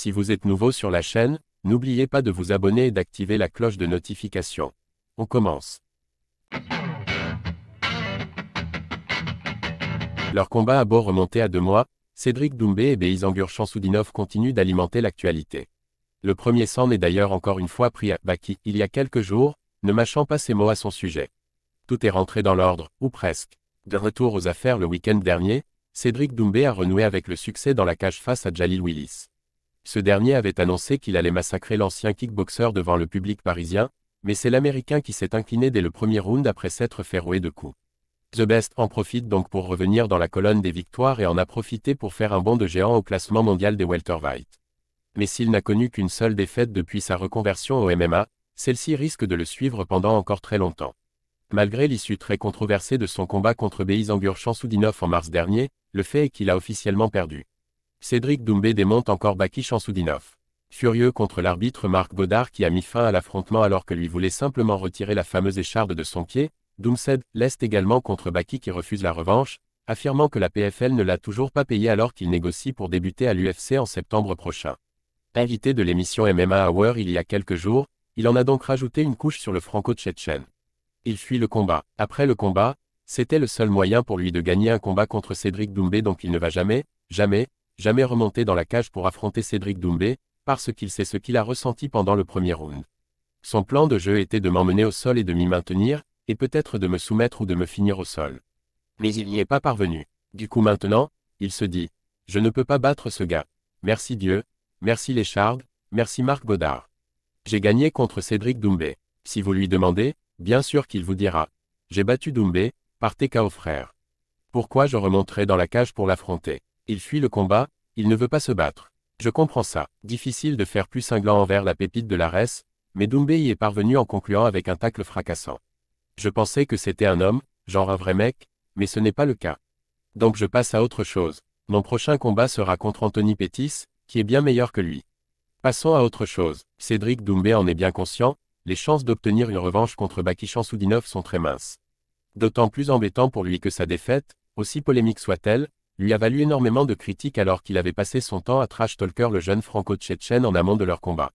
Si vous êtes nouveau sur la chaîne, n'oubliez pas de vous abonner et d'activer la cloche de notification. On commence. Leur combat à bord remonter à deux mois, Cédric Doumbé et Beizangur Chansoudinov continuent d'alimenter l'actualité. Le premier sang est d'ailleurs encore une fois pris à Baki il y a quelques jours, ne mâchant pas ses mots à son sujet. Tout est rentré dans l'ordre, ou presque. De retour aux affaires le week-end dernier, Cédric Doumbé a renoué avec le succès dans la cage face à Jalil Willis. Ce dernier avait annoncé qu'il allait massacrer l'ancien kickboxer devant le public parisien, mais c'est l'Américain qui s'est incliné dès le premier round après s'être fait rouer de coups. The Best en profite donc pour revenir dans la colonne des victoires et en a profité pour faire un bond de géant au classement mondial des welterweight. Mais s'il n'a connu qu'une seule défaite depuis sa reconversion au MMA, celle-ci risque de le suivre pendant encore très longtemps. Malgré l'issue très controversée de son combat contre Beizangur Chansoudinov en mars dernier, le fait est qu'il a officiellement perdu. Cédric Doumbé démonte encore Baki Chansoudinov. Furieux contre l'arbitre Marc Godard qui a mis fin à l'affrontement alors que lui voulait simplement retirer la fameuse écharde de son pied, Doumced laisse également contre Baki qui refuse la revanche, affirmant que la PFL ne l'a toujours pas payé alors qu'il négocie pour débuter à l'UFC en septembre prochain. Invité de l'émission MMA Hour il y a quelques jours, il en a donc rajouté une couche sur le franco-tchétchène. Il fuit le combat. Après le combat, c'était le seul moyen pour lui de gagner un combat contre Cédric Doumbé donc il ne va jamais, jamais, jamais remonté dans la cage pour affronter Cédric Doumbé, parce qu'il sait ce qu'il a ressenti pendant le premier round. Son plan de jeu était de m'emmener au sol et de m'y maintenir, et peut-être de me soumettre ou de me finir au sol. Mais il n'y est pas parvenu. Du coup maintenant, il se dit, je ne peux pas battre ce gars. Merci Dieu, merci Léchard, merci Marc Godard. J'ai gagné contre Cédric Doumbé. Si vous lui demandez, bien sûr qu'il vous dira. J'ai battu Doumbé, par TK frère. Pourquoi je remonterai dans la cage pour l'affronter il fuit le combat, il ne veut pas se battre. Je comprends ça. Difficile de faire plus cinglant envers la pépite de la mais Doumbé y est parvenu en concluant avec un tacle fracassant. Je pensais que c'était un homme, genre un vrai mec, mais ce n'est pas le cas. Donc je passe à autre chose. Mon prochain combat sera contre Anthony Pettis, qui est bien meilleur que lui. Passons à autre chose. Cédric Doumbé en est bien conscient, les chances d'obtenir une revanche contre Bakichan Soudinov sont très minces. D'autant plus embêtant pour lui que sa défaite, aussi polémique soit-elle, lui a valu énormément de critiques alors qu'il avait passé son temps à trash-talker le jeune franco-tchétchène en amont de leur combat.